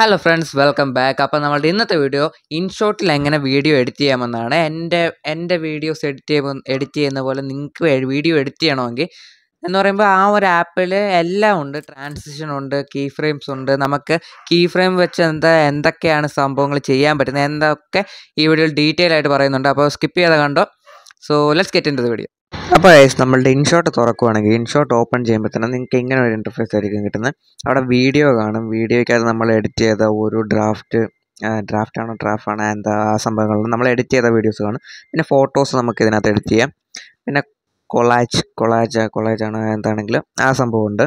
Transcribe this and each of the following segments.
hello friends welcome back അപ്പോൾ നമ്മളുടെ ഇന്നത്തെ വീഡിയോ ഇൻഷോട്ടിൽ എങ്ങനെ വീഡിയോ എഡിറ്റ് ചെയ്യാമെന്നാണ് എൻ്റെ എൻ്റെ വീഡിയോസ് എഡിറ്റ് ചെയ്യുമ്പോൾ എഡിറ്റ് ചെയ്യുന്ന പോലെ നിങ്ങൾക്ക് വീഡിയോ എഡിറ്റ് ചെയ്യണമെങ്കിൽ എന്ന് പറയുമ്പോൾ ആ ഒരു ആപ്പിൽ എല്ലാം ഉണ്ട് ട്രാൻസിഷൻ ഉണ്ട് കീ ഫ്രെയിംസ് ഉണ്ട് നമുക്ക് കീ ഫ്രെയിം വെച്ച് എന്താ എന്തൊക്കെയാണ് സംഭവങ്ങൾ ചെയ്യാൻ പറ്റുന്നത് എന്തൊക്കെ ഈ വീഡിയോയിൽ ഡീറ്റെയിൽ ആയിട്ട് പറയുന്നുണ്ട് അപ്പോൾ സ്കിപ്പ് ചെയ്താൽ കണ്ടോ so let's get in the video അപ്പോൾ ഗൈസ് നമ്മളുടെ ഇൻഷോട്ട് തുറക്കുവാണെങ്കിൽ ഇൻഷോട്ട് ഓപ്പൺ ചെയ്യുമ്പോൾ തന്നെ നിങ്ങൾക്ക് ഇങ്ങനെ ഒരു ഇൻ്റർഫേസ് ആയിരിക്കും കിട്ടുന്നത് അവിടെ വീഡിയോ കാണും വീഡിയോയ്ക്കകത്ത് നമ്മൾ എഡിറ്റ് ചെയ്ത ഒരു ഡ്രാഫ്റ്റ് ഡ്രാഫ്റ്റ് ആണോ ഡ്രാഫ്റ്റ് ആണ് എന്താ ആ സംഭവങ്ങൾ നമ്മൾ എഡിറ്റ് ചെയ്ത വീഡിയോസ് കാണും പിന്നെ ഫോട്ടോസ് നമുക്ക് ഇതിനകത്ത് എഡിറ്റ് ചെയ്യാം പിന്നെ കൊളാജ് കൊളാജ് കൊളാജ് ആണ് എന്താണെങ്കിലും ആ സംഭവമുണ്ട്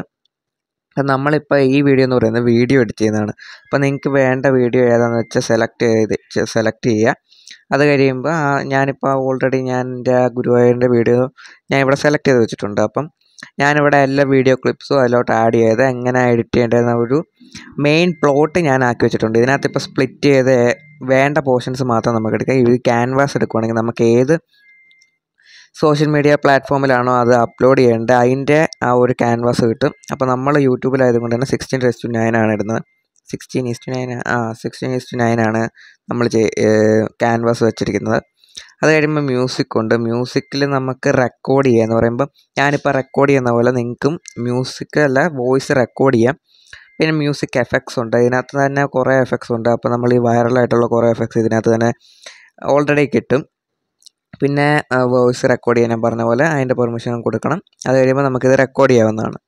അപ്പം നമ്മളിപ്പോൾ ഈ വീഡിയോ എന്ന് പറയുന്നത് വീഡിയോ എഡിറ്റ് ചെയ്യുന്നതാണ് അപ്പോൾ നിങ്ങൾക്ക് വേണ്ട വീഡിയോ ഏതാണെന്ന് വെച്ചാൽ സെലക്ട് ചെയ്ത് സെലക്ട് ചെയ്യുക അത് കഴിയുമ്പോൾ ഞാനിപ്പോൾ ഓൾറെഡി ഞാൻ എൻ്റെ ഗുരുവായൂരിൻ്റെ വീഡിയോ ഞാൻ ഇവിടെ സെലക്ട് ചെയ്ത് വെച്ചിട്ടുണ്ട് അപ്പം ഞാനിവിടെ എല്ലാ വീഡിയോ ക്ലിപ്സും അതിലോട്ട് ആഡ് ചെയ്ത് എങ്ങനെ എഡിറ്റ് ചെയ്യേണ്ടതെന്ന ഒരു മെയിൻ പ്ലോട്ട് ഞാൻ ആക്കി വെച്ചിട്ടുണ്ട് ഇതിനകത്ത് ഇപ്പോൾ സ്പ്ലിറ്റ് ചെയ്ത് വേണ്ട പോർഷൻസ് മാത്രം നമുക്ക് എടുക്കാം ഈ ക്യാൻവാസ് എടുക്കുകയാണെങ്കിൽ നമുക്ക് ഏത് സോഷ്യൽ മീഡിയ പ്ലാറ്റ്ഫോമിലാണോ അത് അപ്ലോഡ് ചെയ്യേണ്ടത് അതിൻ്റെ ആ ഒരു ക്യാൻവാസ് കിട്ടും അപ്പോൾ നമ്മൾ യൂട്യൂബിലായതുകൊണ്ട് തന്നെ സിക്സ്റ്റീൻ റെസ്റ്റു നയൻ ആണ് ഇടുന്നത് സിക്സ്റ്റീൻ ഈസ്റ്റ് നയൻ ആ സിക്സ്റ്റീൻ ഈസ്റ്റ് നയനാണ് നമ്മൾ ക്യാൻവാസ് വെച്ചിരിക്കുന്നത് അത് കഴിയുമ്പോൾ മ്യൂസിക് ഉണ്ട് മ്യൂസിക്കിൽ നമുക്ക് റെക്കോർഡ് ചെയ്യുക എന്ന് പറയുമ്പോൾ ഞാനിപ്പോൾ റെക്കോർഡ് ചെയ്യുന്ന പോലെ നിങ്ങൾക്കും മ്യൂസിക് അല്ല വോയിസ് റെക്കോർഡ് ചെയ്യാം പിന്നെ മ്യൂസിക് എഫക്ട്സ് ഉണ്ട് ഇതിനകത്ത് തന്നെ കുറേ എഫക്ട്സ് ഉണ്ട് അപ്പോൾ നമ്മൾ ഈ വൈറലായിട്ടുള്ള കുറേ എഫക്ട്സ് ഇതിനകത്ത് തന്നെ ഓൾറെഡി കിട്ടും പിന്നെ വോയിസ് റെക്കോർഡ് ചെയ്യാൻ പറഞ്ഞ പോലെ അതിൻ്റെ പെർമിഷൻ കൊടുക്കണം അത് കഴിയുമ്പോൾ നമുക്കിത് റെക്കോർഡ് ചെയ്യാവുന്നതാണ്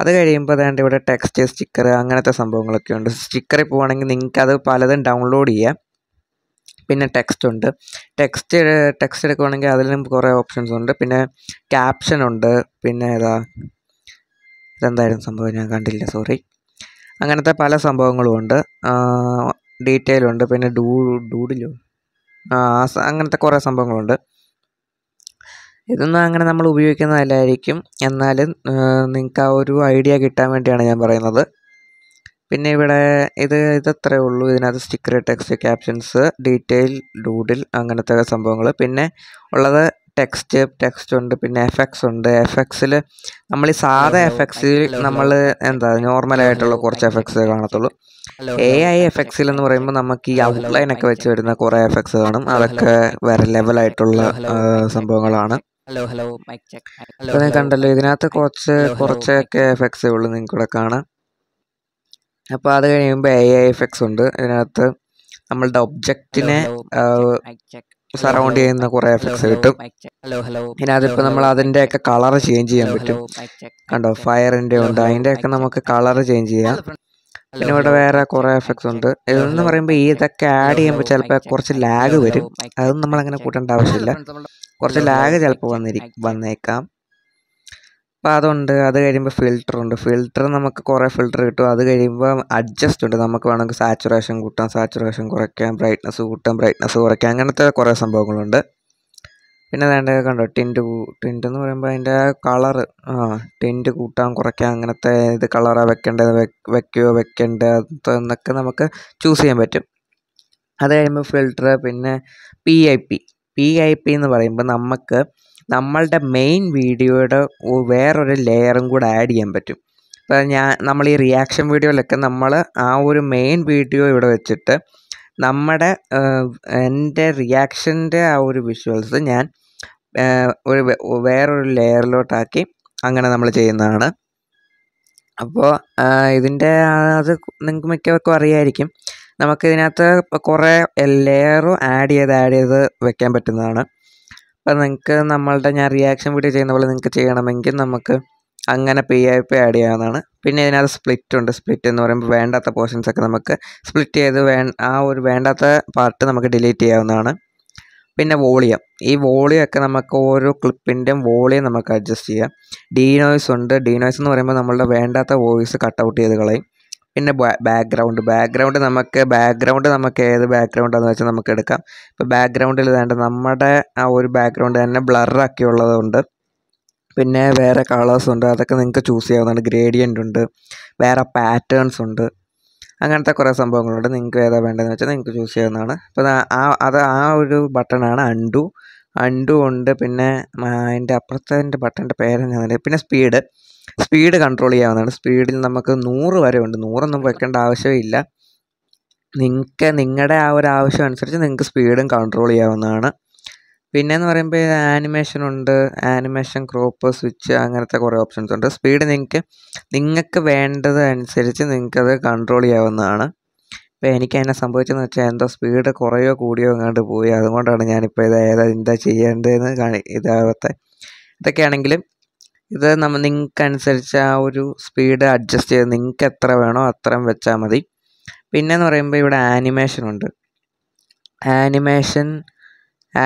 അത് കഴിയുമ്പോൾ അതാണ്ട് ഇവിടെ ടെക്സ്റ്റ് സ്റ്റിക്കർ അങ്ങനത്തെ സംഭവങ്ങളൊക്കെ ഉണ്ട് സ്റ്റിക്കറിൽ പോകുകയാണെങ്കിൽ നിങ്ങൾക്ക് അത് പലതും ഡൗൺലോഡ് ചെയ്യാം പിന്നെ ടെക്സ്റ്റ് ഉണ്ട് ടെക്സ്റ്റ് ടെക്സ്റ്റ് എടുക്കുവാണെങ്കിൽ അതിലും കുറേ ഓപ്ഷൻസ് ഉണ്ട് പിന്നെ ക്യാപ്ഷൻ ഉണ്ട് പിന്നെ ഏതാ ഇതെന്തായാലും സംഭവം ഞാൻ കണ്ടില്ല സോറി അങ്ങനത്തെ പല സംഭവങ്ങളും ഉണ്ട് ഡീറ്റെയിൽ ഉണ്ട് പിന്നെ ഡൂ ഡൂഡിലോ അങ്ങനത്തെ കുറേ സംഭവങ്ങളുണ്ട് ഇതൊന്നും അങ്ങനെ നമ്മൾ ഉപയോഗിക്കുന്നതല്ലായിരിക്കും എന്നാലും നിങ്ങൾക്ക് ആ ഒരു ഐഡിയ കിട്ടാൻ വേണ്ടിയാണ് ഞാൻ പറയുന്നത് പിന്നെ ഇവിടെ ഇത് ഇതത്രേ ഉള്ളൂ ഇതിനകത്ത് sticker text captions detail doodle അങ്ങനത്തെ സംഭവങ്ങൾ പിന്നെ ഉള്ളത് ടെക്സ്റ്റ് ടെക്സ്റ്റ് ഉണ്ട് പിന്നെ എഫക്ട്സ് ഉണ്ട് എഫക്ട്സിൽ നമ്മൾ ഈ സാധാ എഫക്ട്സിൽ നമ്മൾ എന്താ നോർമലായിട്ടുള്ള കുറച്ച് എഫക്ട്സ് കാണത്തുള്ളൂ എ ഐ എഫക്ട്സിൽ എന്ന് പറയുമ്പോൾ നമുക്ക് ഈ ഔട്ട്ലൈനൊക്കെ ഒക്കെ വെച്ച് വരുന്ന കുറേ എഫക്ട്സ് കാണും അതൊക്കെ വേറെ ലെവലായിട്ടുള്ള സംഭവങ്ങളാണ് hello hello mic check hello കണ്ടല്ലോ ഇതിനകത്ത് കുറച്ച് കുറച്ചൊക്കെ എഫക്ട്സ് ഉള്ളൂ നിങ്ങൾക്കിവിടെ കാണാം അപ്പോൾ അത് കഴിയുമ്പോൾ എ ഐ എഫക്ട്സ് ഉണ്ട് ഇതിനകത്ത് നമ്മളുടെ ഒബ്ജക്റ്റിനെ സറൗണ്ട് ചെയ്യുന്ന കുറെ എഫക്ട്സ് കിട്ടും അതിപ്പോ നമ്മൾ അതിൻ്റെയൊക്കെ കളർ ചേഞ്ച് ചെയ്യാൻ പറ്റും കണ്ടോ ഫയറിൻ്റെ ഉണ്ട് അതിൻ്റെയൊക്കെ നമുക്ക് കളർ ചേഞ്ച് ചെയ്യാം പിന്നെ ഇവിടെ വേറെ കുറെ എഫക്ട്സ് ഉണ്ട് ഇതെന്ന് പറയുമ്പോൾ ഇതൊക്കെ ആഡ് ചെയ്യുമ്പോൾ ചിലപ്പോൾ കുറച്ച് ലാഗ് വരും അതൊന്നും നമ്മളങ്ങനെ കൂട്ടേണ്ട ആവശ്യമില്ല കുറച്ച് ലാഗ് ചിലപ്പോൾ വന്നിരിക്കും വന്നേക്കാം അപ്പം അതുണ്ട് അത് കഴിയുമ്പോൾ ഫിൽറ്റർ ഉണ്ട് ഫിൽറ്റർ നമുക്ക് കുറേ ഫിൽറ്റർ കിട്ടും അത് കഴിയുമ്പോൾ അഡ്ജസ്റ്റ് ഉണ്ട് നമുക്ക് വേണമെങ്കിൽ സാച്ചുറേഷൻ കൂട്ടാം സാച്ചുറേഷൻ കുറയ്ക്കാം ബ്രൈറ്റ്നസ് കൂട്ടാം ബ്രൈറ്റ്നസ് കുറയ്ക്കാം അങ്ങനത്തെ കുറേ സംഭവങ്ങളുണ്ട് പിന്നെ വേണ്ട കണ്ടോ ടിൻറ്റ് ടിൻറ്റ് എന്ന് പറയുമ്പോൾ അതിൻ്റെ കളർ ആ ടിൻറ്റ് കൂട്ടാം കുറയ്ക്കാം അങ്ങനത്തെ ഇത് കളറാണ് വെക്കേണ്ടത് വെക്കുകയോ വെക്കേണ്ടത് എന്നൊക്കെ നമുക്ക് ചൂസ് ചെയ്യാൻ പറ്റും അത് കഴിയുമ്പോൾ ഫിൽറ്റർ പിന്നെ P I P P I P എന്ന് പറയുമ്പോൾ നമുക്ക് നമ്മളുടെ മെയിൻ വീഡിയോയുടെ വേറൊരു ലെയറും കൂടെ ആഡ് ചെയ്യാൻ പറ്റും ഇപ്പോൾ ഞാൻ നമ്മൾ ഈ റിയാക്ഷൻ വീഡിയോയിലൊക്കെ നമ്മൾ ആ ഒരു മെയിൻ വീഡിയോ ഇവിടെ വെച്ചിട്ട് നമ്മുടെ എൻ്റെ റിയാക്ഷൻ്റെ ആ ഒരു വിഷ്വൽസ് ഞാൻ ഒരു വേറൊരു ലെയറിലോട്ടാക്കി അങ്ങനെ നമ്മൾ ചെയ്യുന്നതാണ് അപ്പോൾ ഇതിൻ്റെ അത് നിങ്ങൾക്ക് മിക്കവർക്കും അറിയായിരിക്കും നമുക്കിതിനകത്ത് കുറേ ലെയറും ആഡ് ചെയ്ത് ആഡ് ചെയ്ത് വെക്കാൻ പറ്റുന്നതാണ് അപ്പം നിങ്ങൾക്ക് നമ്മളുടെ ഞാൻ റിയാക്ഷൻ വീഡിയോ ചെയ്യുന്ന പോലെ നിങ്ങൾക്ക് ചെയ്യണമെങ്കിൽ നമുക്ക് അങ്ങനെ പി ഐ പി ആഡ് ചെയ്യാവുന്നതാണ് പിന്നെ ഇതിനകത്ത് സ്പ്ലിറ്റ് ഉണ്ട് സ്പ്ലിറ്റ് എന്ന് പറയുമ്പോൾ വേണ്ടാത്ത പോർഷൻസ് ഒക്കെ നമുക്ക് സ്പ്ലിറ്റ് ചെയ്ത് വേ ആ ഒരു വേണ്ടാത്ത പാർട്ട് നമുക്ക് ഡിലീറ്റ് ചെയ്യാവുന്നതാണ് പിന്നെ വോളിയം ഈ വോളിയം ഒക്കെ നമുക്ക് ഓരോ ക്ലിപ്പിൻ്റെയും വോളിയം നമുക്ക് അഡ്ജസ്റ്റ് ചെയ്യാം ഡീനോയ്സ് ഉണ്ട് ഡീനോയ്സ് എന്ന് പറയുമ്പോൾ നമ്മളുടെ വേണ്ടാത്ത വോയിസ് കട്ട് ഔട്ട് ചെയ്ത് കളയും പിന്നെ ബാക്ക്ഗ്രൗണ്ട് ബാക്ക്ഗ്രൗണ്ട് നമുക്ക് ബാക്ക്ഗ്രൗണ്ട് നമുക്ക് ഏത് ബാക്ക്ഗ്രൗണ്ടാന്ന് വെച്ചാൽ നമുക്ക് എടുക്കാം ഇപ്പോൾ ബാക്ക്ഗ്രൗണ്ടിൽ വേണ്ട നമ്മുടെ ആ ഒരു ബാക്ക്ഗ്രൗണ്ട് തന്നെ ഉള്ളതുകൊണ്ട് പിന്നെ വേറെ കളേഴ്സ് ഉണ്ട് അതൊക്കെ നിങ്ങൾക്ക് ചൂസ് ചെയ്യാവുന്നതാണ് ഗ്രേഡിയൻ്റ് ഉണ്ട് വേറെ പാറ്റേൺസ് ഉണ്ട് അങ്ങനത്തെ കുറേ സംഭവങ്ങളുണ്ട് നിങ്ങൾക്ക് ഏതാ വേണ്ടതെന്ന് വെച്ചാൽ നിങ്ങൾക്ക് ചൂസ് ചെയ്യാവുന്നതാണ് അപ്പോൾ ആ അത് ആ ഒരു ബട്ടണാണ് അണ്ടു അണ്ടു ഉണ്ട് പിന്നെ അതിൻ്റെ അപ്പുറത്തതിൻ്റെ ബട്ടൻ്റെ പേര് ഞാൻ പിന്നെ സ്പീഡ് സ്പീഡ് കൺട്രോൾ ചെയ്യാവുന്നതാണ് സ്പീഡിൽ നമുക്ക് നൂറ് വരെ ഉണ്ട് നൂറൊന്നും വെക്കേണ്ട ആവശ്യമില്ല നിങ്ങൾക്ക് നിങ്ങളുടെ ആ ഒരു ആവശ്യം അനുസരിച്ച് നിങ്ങൾക്ക് സ്പീഡും കൺട്രോൾ ചെയ്യാവുന്നതാണ് പിന്നെ എന്ന് പറയുമ്പോൾ ആനിമേഷൻ ഉണ്ട് ആനിമേഷൻ ക്രോപ്പ് സ്വിച്ച് അങ്ങനത്തെ കുറേ ഓപ്ഷൻസ് ഉണ്ട് സ്പീഡ് നിങ്ങൾക്ക് നിങ്ങൾക്ക് വേണ്ടത് അനുസരിച്ച് നിങ്ങൾക്കത് കൺട്രോൾ ചെയ്യാവുന്നതാണ് ഇപ്പോൾ എനിക്ക് അതിനെ സംഭവിച്ചതെന്ന് വെച്ചാൽ എന്തോ സ്പീഡ് കുറയോ കൂടിയോ എങ്ങാണ്ട് പോയി അതുകൊണ്ടാണ് ഞാനിപ്പോൾ ഇത് ഏതാ എന്താ ചെയ്യേണ്ടതെന്ന് കാണി ഇതാവത്തെ ഇതൊക്കെയാണെങ്കിലും ഇത് നമ്മൾ നിങ്ങൾക്ക് അനുസരിച്ച് ആ ഒരു സ്പീഡ് അഡ്ജസ്റ്റ് ചെയ്ത് നിങ്ങൾക്ക് എത്ര വേണോ അത്രയും വെച്ചാൽ മതി പിന്നെയെന്ന് പറയുമ്പോൾ ഇവിടെ ആനിമേഷൻ ഉണ്ട് ആനിമേഷൻ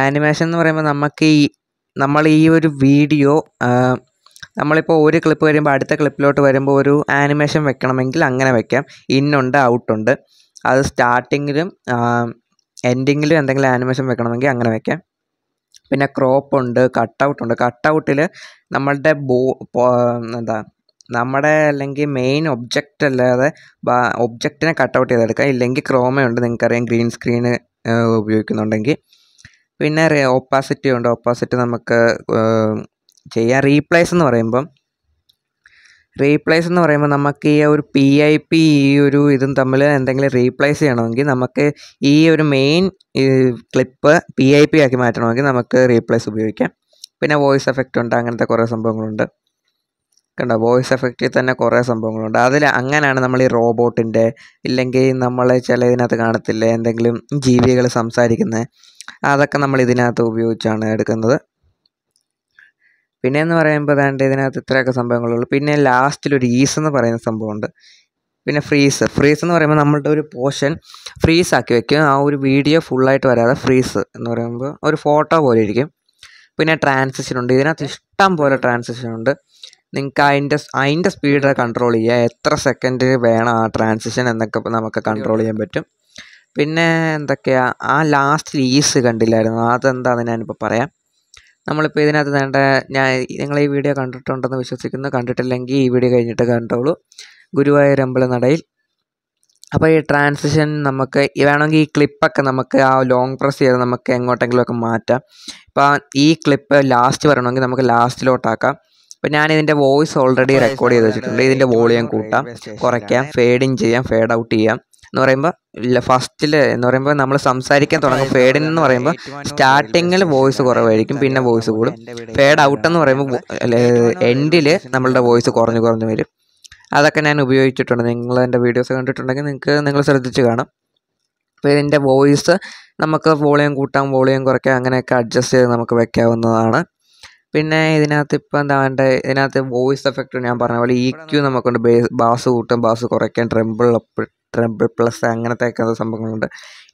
ആനിമേഷൻ എന്ന് പറയുമ്പോൾ നമുക്ക് ഈ നമ്മൾ ഈ ഒരു വീഡിയോ നമ്മളിപ്പോൾ ഒരു ക്ലിപ്പ് വരുമ്പോൾ അടുത്ത ക്ലിപ്പിലോട്ട് വരുമ്പോൾ ഒരു ആനിമേഷൻ വെക്കണമെങ്കിൽ അങ്ങനെ വെക്കാം ഇന്നുണ്ട് ഔട്ടുണ്ട് അത് സ്റ്റാർട്ടിങ്ങിലും എൻഡിങ്ങിലും എന്തെങ്കിലും ആനിമേഷൻ വെക്കണമെങ്കിൽ അങ്ങനെ വെക്കാം പിന്നെ ക്രോപ്പ് ഉണ്ട് കട്ടൗട്ട് ഉണ്ട് കട്ടൗട്ടിൽ നമ്മളുടെ ബോ എന്താ നമ്മുടെ അല്ലെങ്കിൽ മെയിൻ ഒബ്ജക്റ്റ് അല്ലാതെ ഒബ്ജക്റ്റിനെ കട്ടൗട്ട് ചെയ്തെടുക്കാം ഇല്ലെങ്കിൽ നിങ്ങൾക്ക് നിങ്ങൾക്കറിയാം ഗ്രീൻ സ്ക്രീന് ഉപയോഗിക്കുന്നുണ്ടെങ്കിൽ പിന്നെ ഓപ്പാസിറ്റി ഉണ്ട് ഓപ്പാസിറ്റി നമുക്ക് ചെയ്യാം റീപ്ലേസ് എന്ന് പറയുമ്പം റീപ്ലേസ് എന്ന് പറയുമ്പോൾ നമുക്ക് ഈ ഒരു പി ഐ പി ഈ ഒരു ഇതും തമ്മിൽ എന്തെങ്കിലും റീപ്ലേസ് ചെയ്യണമെങ്കിൽ നമുക്ക് ഈ ഒരു main clip P I P ആക്കി മാറ്റണമെങ്കിൽ നമുക്ക് റീപ്ലേസ് ഉപയോഗിക്കാം പിന്നെ വോയിസ് എഫക്റ്റ് ഉണ്ട് അങ്ങനത്തെ കുറേ സംഭവങ്ങളുണ്ട് കണ്ടോ വോയിസ് എഫക്റ്റിൽ തന്നെ കുറേ സംഭവങ്ങളുണ്ട് അതിൽ അങ്ങനെയാണ് നമ്മൾ ഈ റോബോട്ടിൻ്റെ ഇല്ലെങ്കിൽ നമ്മൾ ചില ഇതിനകത്ത് കാണത്തില്ലേ എന്തെങ്കിലും ജീവികൾ സംസാരിക്കുന്നത് അതൊക്കെ നമ്മൾ ഇതിനകത്ത് ഉപയോഗിച്ചാണ് എടുക്കുന്നത് പിന്നെ എന്ന് പറയുമ്പോൾ ദാണ്ട് ഇതിനകത്ത് ഇത്രയൊക്കെ സംഭവങ്ങളുള്ളൂ പിന്നെ ലാസ്റ്റിൽ ഒരു ഈസ് എന്ന് പറയുന്ന സംഭവമുണ്ട് പിന്നെ ഫ്രീസ് ഫ്രീസ് എന്ന് പറയുമ്പോൾ നമ്മളുടെ ഒരു പോർഷൻ ഫ്രീസ് ആക്കി വെക്കും ആ ഒരു വീഡിയോ ഫുള്ളായിട്ട് വരാതെ ഫ്രീസ് എന്ന് പറയുമ്പോൾ ഒരു ഫോട്ടോ പോലെ ഇരിക്കും പിന്നെ ട്രാൻസിഷൻ ഉണ്ട് ഇതിനകത്ത് ഇഷ്ടം പോലെ ട്രാൻസിഷൻ ഉണ്ട് നിങ്ങൾക്ക് അതിൻ്റെ അതിൻ്റെ സ്പീഡ് കൺട്രോൾ ചെയ്യുക എത്ര സെക്കൻഡ് വേണം ആ ട്രാൻസിഷൻ എന്നൊക്കെ നമുക്ക് കൺട്രോൾ ചെയ്യാൻ പറ്റും പിന്നെ എന്തൊക്കെയാ ആ ലാസ്റ്റ് ഈസ് കണ്ടില്ലായിരുന്നു അതെന്താന്ന് ഞാനിപ്പോൾ പറയാം നമ്മളിപ്പോൾ ഇതിനകത്ത് വേണ്ട ഞാൻ നിങ്ങൾ ഈ വീഡിയോ കണ്ടിട്ടുണ്ടെന്ന് വിശ്വസിക്കുന്നു കണ്ടിട്ടില്ലെങ്കിൽ ഈ വീഡിയോ കഴിഞ്ഞിട്ട് കണ്ടോളൂ ഗുരുവായൂർ അമ്പലനടയിൽ അപ്പോൾ ഈ ട്രാൻസിഷൻ നമുക്ക് വേണമെങ്കിൽ ഈ ക്ലിപ്പൊക്കെ നമുക്ക് ആ ലോങ് പ്രസ് ചെയ്ത് നമുക്ക് എങ്ങോട്ടെങ്കിലുമൊക്കെ മാറ്റാം ഇപ്പോൾ ഈ ക്ലിപ്പ് ലാസ്റ്റ് വരണമെങ്കിൽ നമുക്ക് ലാസ്റ്റിലോട്ടാക്കാം അപ്പോൾ ഞാൻ ഇതിൻ്റെ വോയിസ് ഓൾറെഡി റെക്കോർഡ് ചെയ്ത് വെച്ചിട്ടുണ്ട് ഇതിൻ്റെ വോളിയം കൂട്ടാം കുറയ്ക്കാം ഫേഡിങ് ചെയ്യാം ഫേഡ് ഔട്ട് ചെയ്യാം എന്ന് പറയുമ്പോൾ ഫസ്റ്റിൽ എന്ന് പറയുമ്പോൾ നമ്മൾ സംസാരിക്കാൻ തുടങ്ങും ഫേഡിൻ എന്ന് പറയുമ്പോൾ സ്റ്റാർട്ടിങ്ങിൽ വോയിസ് കുറവായിരിക്കും പിന്നെ വോയിസ് കൂടും ഫേഡ് ഔട്ട് എന്ന് പറയുമ്പോൾ എൻഡിൽ നമ്മളുടെ വോയിസ് കുറഞ്ഞു കുറഞ്ഞു വരും അതൊക്കെ ഞാൻ ഉപയോഗിച്ചിട്ടുണ്ട് നിങ്ങൾ എൻ്റെ വീഡിയോസ് കണ്ടിട്ടുണ്ടെങ്കിൽ നിങ്ങൾക്ക് നിങ്ങൾ ശ്രദ്ധിച്ച് കാണാം അപ്പോൾ ഇതിൻ്റെ വോയിസ് നമുക്ക് വോളിയം കൂട്ടാം വോളിയം കുറയ്ക്കാം അങ്ങനെയൊക്കെ അഡ്ജസ്റ്റ് ചെയ്ത് നമുക്ക് വെക്കാവുന്നതാണ് പിന്നെ ഇതിനകത്ത് ഇപ്പം എന്താ വേണ്ടത് ഇതിനകത്ത് വോയിസ് എഫക്റ്റ് ഞാൻ പറഞ്ഞ പോലെ ഈ ക്യൂ e നമുക്കുണ്ട് ബേസ് ബാസ് കൂട്ടാം ബാസ് കുറയ്ക്കാം ട്രെമ്പിൾ അപ്പ് ട്രബിൾ പ്ലസ് അങ്ങനത്തെ ഒക്കെ സംഭവങ്ങളുണ്ട്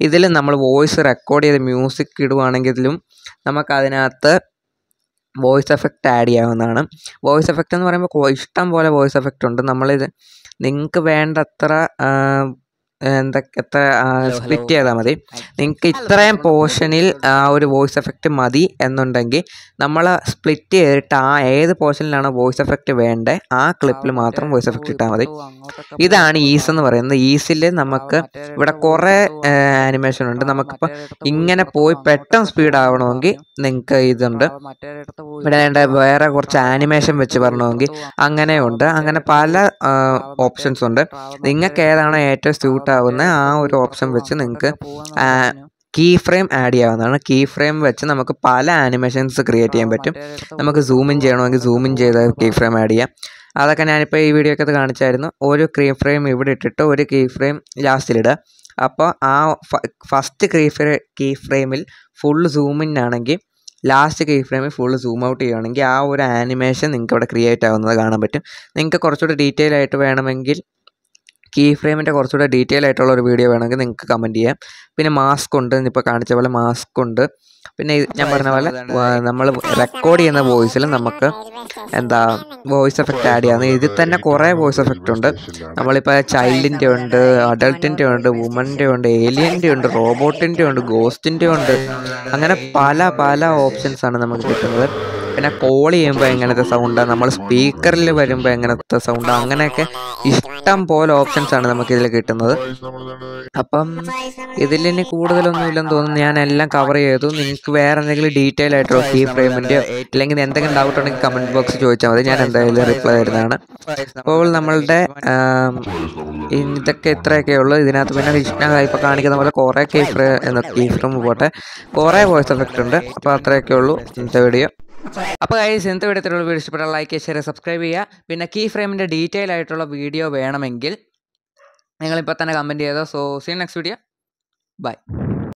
ഇതിൽ നമ്മൾ വോയിസ് റെക്കോർഡ് ചെയ്ത് മ്യൂസിക് ഇടുവാണെങ്കിലും നമുക്കതിനകത്ത് വോയിസ് എഫക്റ്റ് ആഡ് ചെയ്യാവുന്നതാണ് വോയിസ് എഫക്റ്റ് എന്ന് പറയുമ്പോൾ ഇഷ്ടം പോലെ വോയിസ് എഫക്റ്റ് ഉണ്ട് നമ്മളിത് നിങ്ങൾക്ക് വേണ്ടത്ര എന്തൊക്കെ എത്ര സ്പ്ലിറ്റ് ചെയ്താൽ മതി നിങ്ങൾക്ക് ഇത്രയും പോർഷനിൽ ആ ഒരു വോയിസ് എഫക്റ്റ് മതി എന്നുണ്ടെങ്കിൽ നമ്മൾ സ്പ്ലിറ്റ് ചെയ്തിട്ട് ആ ഏത് പോർഷനിലാണ് വോയിസ് എഫക്റ്റ് വേണ്ടത് ആ ക്ലിപ്പിൽ മാത്രം വോയിസ് എഫക്റ്റ് ഇട്ടാൽ മതി ഇതാണ് ഈസ് എന്ന് പറയുന്നത് ഈസിൽ നമുക്ക് ഇവിടെ കുറേ ആനിമേഷൻ ഉണ്ട് നമുക്കിപ്പോൾ ഇങ്ങനെ പോയി പെട്ടെന്ന് സ്പീഡ് ആവണമെങ്കിൽ നിങ്ങൾക്ക് ഇതുണ്ട് ഇവിടെ വേറെ കുറച്ച് ആനിമേഷൻ വെച്ച് അങ്ങനെ ഉണ്ട് അങ്ങനെ പല ഓപ്ഷൻസ് ഉണ്ട് നിങ്ങൾക്ക് ഏതാണോ ഏറ്റവും സ്യൂട്ട് ഔട്ട് ആവുന്ന ആ ഒരു ഓപ്ഷൻ വെച്ച് നിങ്ങൾക്ക് കീ ഫ്രെയിം ആഡ് ചെയ്യാവുന്നതാണ് കീ ഫ്രെയിം വെച്ച് നമുക്ക് പല ആനിമേഷൻസ് ക്രിയേറ്റ് ചെയ്യാൻ പറ്റും നമുക്ക് സൂമിൻ ചെയ്യണമെങ്കിൽ സൂമിൻ ചെയ്ത് കീ ഫ്രെയിം ആഡ് ചെയ്യാം അതൊക്കെ ഞാനിപ്പോൾ ഈ വീഡിയോ ഒക്കെ കാണിച്ചായിരുന്നു ഒരു ക്രീ ഫ്രെയിം ഇവിടെ ഇട്ടിട്ട് ഒരു കീ ഫ്രെയിം ലാസ്റ്റിലിടുക അപ്പോൾ ആ ഫസ്റ്റ് ക്രീ ഫ്രെ കീ ഫ്രെയിമിൽ ഫുൾ സൂമിൻ ആണെങ്കിൽ ലാസ്റ്റ് കീ ഫ്രെയിമിൽ ഫുൾ സൂം ഔട്ട് ചെയ്യുകയാണെങ്കിൽ ആ ഒരു ആനിമേഷൻ നിങ്ങൾക്ക് ഇവിടെ ക്രിയേറ്റ് ആവുന്നത് കാണാൻ പറ്റും നിങ്ങൾക്ക് കുറച്ചുകൂടി ഡീറ്റെയിൽ ആയിട്ട് വേണമെങ്കിൽ കീ ഫ്രെയിമിൻ്റെ കുറച്ചുകൂടെ ഡീറ്റെയിൽ ആയിട്ടുള്ള ഒരു വീഡിയോ വേണമെങ്കിൽ നിങ്ങൾക്ക് കമൻറ്റ് ചെയ്യാം പിന്നെ മാസ്ക് ഉണ്ട് ഇപ്പോൾ കാണിച്ച പോലെ മാസ്ക് ഉണ്ട് പിന്നെ ഞാൻ പറഞ്ഞ പോലെ നമ്മൾ റെക്കോർഡ് ചെയ്യുന്ന വോയിസിൽ നമുക്ക് എന്താ വോയിസ് എഫക്റ്റ് ആഡ് ചെയ്യാം ഇതിൽ തന്നെ കുറേ വോയിസ് എഫക്റ്റ് ഉണ്ട് നമ്മളിപ്പോൾ ചൈൽഡിൻ്റെ ഉണ്ട് അഡൾട്ടിൻ്റെ ഉണ്ട് വുമൻ്റെ ഉണ്ട് ഏലിയൻ്റെ ഉണ്ട് റോബോട്ടിൻ്റെ ഉണ്ട് ഗോസ്റ്റിൻ്റെ ഉണ്ട് അങ്ങനെ പല പല ഓപ്ഷൻസാണ് നമുക്ക് കിട്ടുന്നത് പിന്നെ കോൾ ചെയ്യുമ്പോൾ എങ്ങനത്തെ സൗണ്ട് നമ്മൾ സ്പീക്കറിൽ വരുമ്പോൾ എങ്ങനത്തെ സൗണ്ട് അങ്ങനെയൊക്കെ ഇഷ്ടം പോലെ ഓപ്ഷൻസ് ആണ് നമുക്ക് ഇതിൽ കിട്ടുന്നത് അപ്പം ഇതിൽ ഇനി കൂടുതലൊന്നുമില്ലെന്ന് തോന്നുന്നു ഞാൻ എല്ലാം കവർ ചെയ്തു നിങ്ങൾക്ക് വേറെ എന്തെങ്കിലും ഡീറ്റെയിൽ ആയിട്ടോ ഈ ഫ്രെയിമിൻ്റെയോ അല്ലെങ്കിൽ എന്തെങ്കിലും ഡൗട്ട് ഉണ്ടെങ്കിൽ കമൻറ്റ് ബോക്സ് ചോദിച്ചാൽ മതി ഞാൻ എന്തായാലും റിപ്ലൈ തരുന്നതാണ് അപ്പോൾ നമ്മളുടെ ഇതൊക്കെ ഇത്രയൊക്കെ ഉള്ളൂ ഇതിനകത്ത് പിന്നെ ഇപ്പോൾ കാണിക്കുന്ന പോലെ കുറേ കീഫ്ര കീഫ്രം പോട്ടെ കുറേ വോയിസ് എഫക്റ്റ് ഉണ്ട് അപ്പോൾ അത്രയൊക്കെ ഉള്ളൂ ഇന്നത്തെ വീഡിയോ അപ്പോൾ ഗൈസ് എന്ത് വിധത്തിലുള്ള വീഡിയോ ഇഷ്ടപ്പെട്ട ലൈക്ക് ഷെയർ സബ്സ്ക്രൈബ് ചെയ്യുക പിന്നെ കീ ഫ്രെയിമിൻ്റെ ഡീറ്റെയിൽ ആയിട്ടുള്ള വീഡിയോ വേണമെങ്കിൽ നിങ്ങളിപ്പോൾ തന്നെ കമൻറ്റ് ചെയ്തോ so see next video by